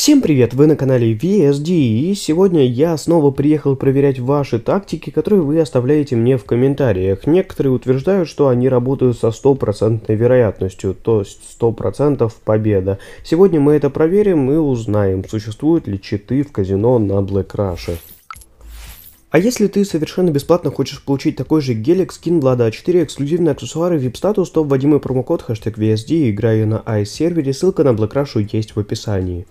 Всем привет, вы на канале VSD, и сегодня я снова приехал проверять ваши тактики, которые вы оставляете мне в комментариях. Некоторые утверждают, что они работают со стопроцентной вероятностью, то есть 100% победа. Сегодня мы это проверим и узнаем, существуют ли читы в казино на Black Rush. А если ты совершенно бесплатно хочешь получить такой же гелик, скин Влада А4, эксклюзивные аксессуары, VIP-статус, то вводимый промокод, хэштег VSD, играю на сервере, ссылка на Black Rush есть в описании.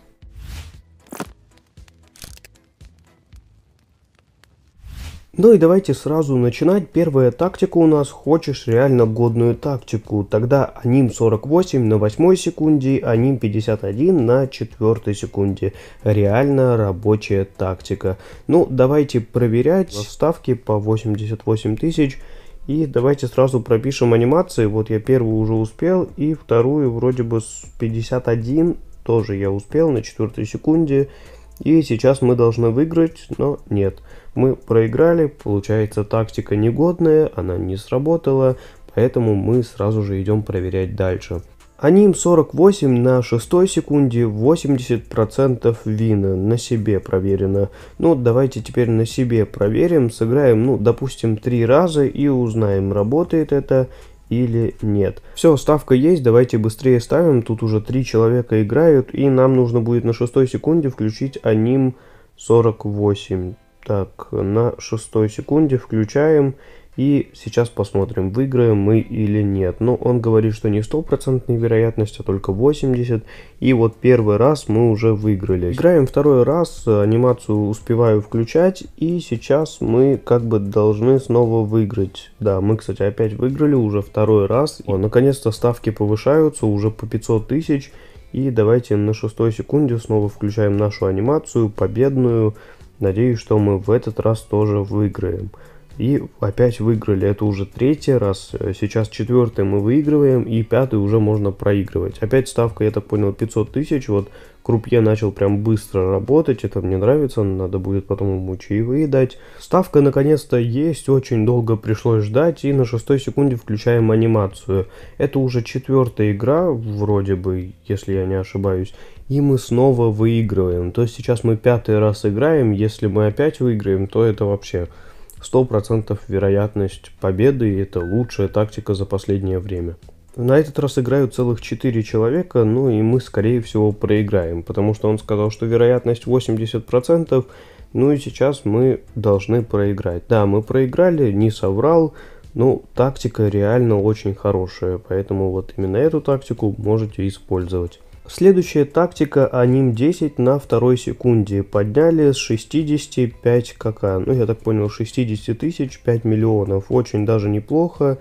Ну и давайте сразу начинать. Первая тактика у нас «Хочешь реально годную тактику». Тогда аним 48 на 8 секунде, аним 51 на 4 секунде. Реально рабочая тактика. Ну, давайте проверять ставки по 88 тысяч. И давайте сразу пропишем анимации. Вот я первую уже успел, и вторую вроде бы с 51 тоже я успел на 4 секунде. И сейчас мы должны выиграть, но нет. Мы проиграли, получается тактика негодная, она не сработала, поэтому мы сразу же идем проверять дальше. Аним 48 на 6 секунде 80% вина на себе проверено. Ну, давайте теперь на себе проверим, сыграем, ну, допустим, 3 раза и узнаем, работает это или нет. Все, ставка есть, давайте быстрее ставим. Тут уже три человека играют, и нам нужно будет на шестой секунде включить аним 48. Так, на шестой секунде включаем и сейчас посмотрим, выиграем мы или нет. Но ну, он говорит, что не стопроцентная вероятность, а только 80. И вот первый раз мы уже выиграли. Играем второй раз, анимацию успеваю включать. И сейчас мы как бы должны снова выиграть. Да, мы, кстати, опять выиграли уже второй раз. Наконец-то ставки повышаются уже по 500 тысяч. И давайте на шестой секунде снова включаем нашу анимацию, победную. Надеюсь, что мы в этот раз тоже выиграем и опять выиграли. Это уже третий раз, сейчас четвертый мы выигрываем, и пятый уже можно проигрывать. Опять ставка, я так понял, 500 тысяч, вот Крупье начал прям быстро работать, это мне нравится, надо будет потом ему чаевые дать. Ставка наконец-то есть, очень долго пришлось ждать, и на шестой секунде включаем анимацию. Это уже четвертая игра, вроде бы, если я не ошибаюсь, и мы снова выигрываем. То есть сейчас мы пятый раз играем, если мы опять выиграем, то это вообще 100% вероятность победы, и это лучшая тактика за последнее время. На этот раз играют целых 4 человека, ну и мы, скорее всего, проиграем, потому что он сказал, что вероятность 80%, ну и сейчас мы должны проиграть. Да, мы проиграли, не соврал, но тактика реально очень хорошая, поэтому вот именно эту тактику можете использовать. Следующая тактика аним 10 на второй секунде. Подняли с 65 кака, ну я так понял 60 тысяч 5 миллионов. Очень даже неплохо.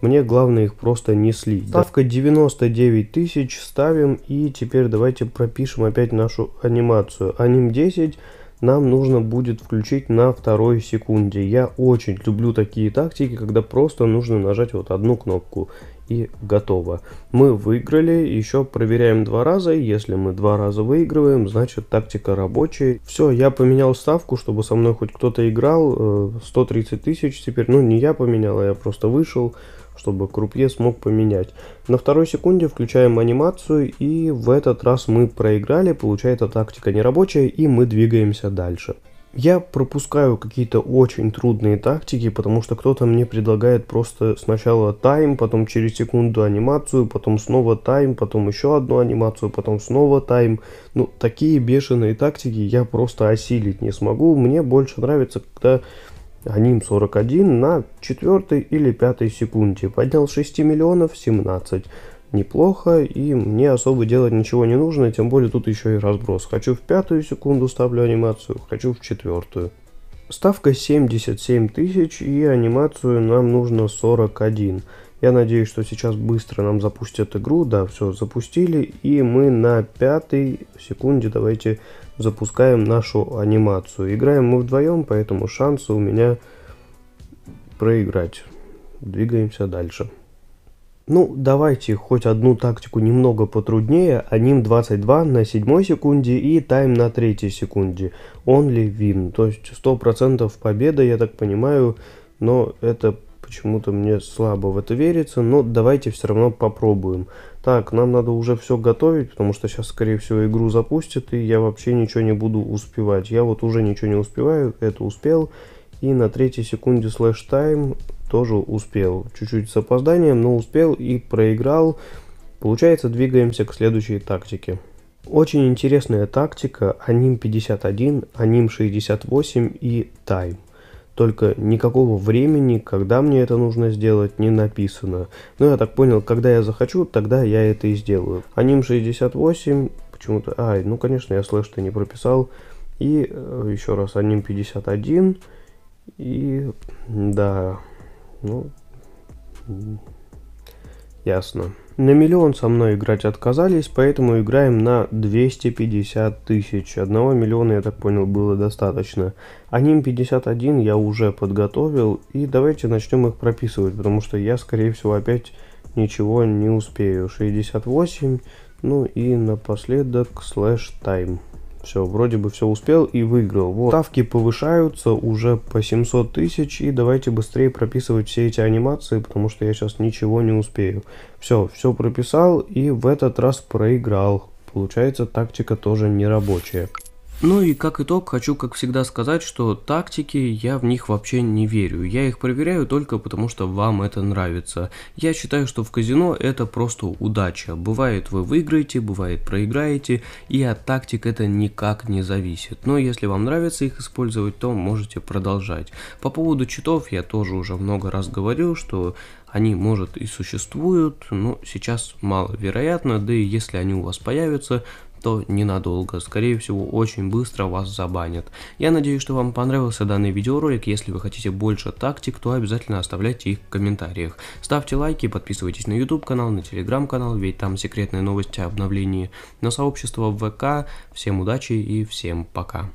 Мне главное их просто не слить. Ставка 99 тысяч ставим и теперь давайте пропишем опять нашу анимацию. Аним 10 нам нужно будет включить на второй секунде. Я очень люблю такие тактики, когда просто нужно нажать вот одну кнопку и готово. Мы выиграли, еще проверяем два раза, если мы два раза выигрываем, значит тактика рабочая. Все, я поменял ставку, чтобы со мной хоть кто-то играл, 130 э, тысяч теперь, ну не я поменял, а я просто вышел, чтобы крупье смог поменять. На второй секунде включаем анимацию, и в этот раз мы проиграли, получается тактика нерабочая, и мы двигаемся дальше. Я пропускаю какие-то очень трудные тактики, потому что кто-то мне предлагает просто сначала тайм, потом через секунду анимацию, потом снова тайм, потом еще одну анимацию, потом снова тайм. Ну, такие бешеные тактики я просто осилить не смогу. Мне больше нравится, когда Аним 41 на 4 или 5 секунде поднял 6 миллионов 17 неплохо, и мне особо делать ничего не нужно, тем более тут еще и разброс. Хочу в пятую секунду ставлю анимацию, хочу в четвертую. Ставка 77 тысяч, и анимацию нам нужно 41. Я надеюсь, что сейчас быстро нам запустят игру. Да, все, запустили. И мы на пятой секунде давайте запускаем нашу анимацию. Играем мы вдвоем, поэтому шансы у меня проиграть. Двигаемся дальше. Ну, давайте хоть одну тактику немного потруднее. Аним 22 на 7 секунде и тайм на 3 секунде. Only win. То есть 100% победа, я так понимаю. Но это почему-то мне слабо в это верится. Но давайте все равно попробуем. Так, нам надо уже все готовить, потому что сейчас, скорее всего, игру запустят. И я вообще ничего не буду успевать. Я вот уже ничего не успеваю. Это успел. И на третьей секунде слэш тайм тоже успел. Чуть-чуть с опозданием, но успел и проиграл. Получается, двигаемся к следующей тактике. Очень интересная тактика Аним 51, Аним 68 и Тайм. Только никакого времени, когда мне это нужно сделать, не написано. Но ну, я так понял, когда я захочу, тогда я это и сделаю. Аним 68, почему-то... Ай, ну конечно, я слэш-то не прописал. И э, еще раз Аним 51 и да, ну, ясно. На миллион со мной играть отказались, поэтому играем на 250 тысяч. Одного миллиона, я так понял, было достаточно. А ним 51 я уже подготовил, и давайте начнем их прописывать, потому что я, скорее всего, опять ничего не успею. 68, ну и напоследок слэш тайм. Все, вроде бы все успел и выиграл. Вот. Ставки повышаются уже по 700 тысяч. И давайте быстрее прописывать все эти анимации, потому что я сейчас ничего не успею. Все, все прописал и в этот раз проиграл. Получается, тактика тоже не рабочая. Ну и как итог, хочу, как всегда, сказать, что тактики, я в них вообще не верю. Я их проверяю только потому, что вам это нравится. Я считаю, что в казино это просто удача. Бывает вы выиграете, бывает проиграете, и от тактик это никак не зависит. Но если вам нравится их использовать, то можете продолжать. По поводу читов я тоже уже много раз говорил, что они, может, и существуют, но сейчас маловероятно, да и если они у вас появятся, то ненадолго. Скорее всего, очень быстро вас забанят. Я надеюсь, что вам понравился данный видеоролик. Если вы хотите больше тактик, то обязательно оставляйте их в комментариях. Ставьте лайки, подписывайтесь на YouTube канал, на Telegram канал, ведь там секретные новости о обновлении на сообщество ВК. Всем удачи и всем пока.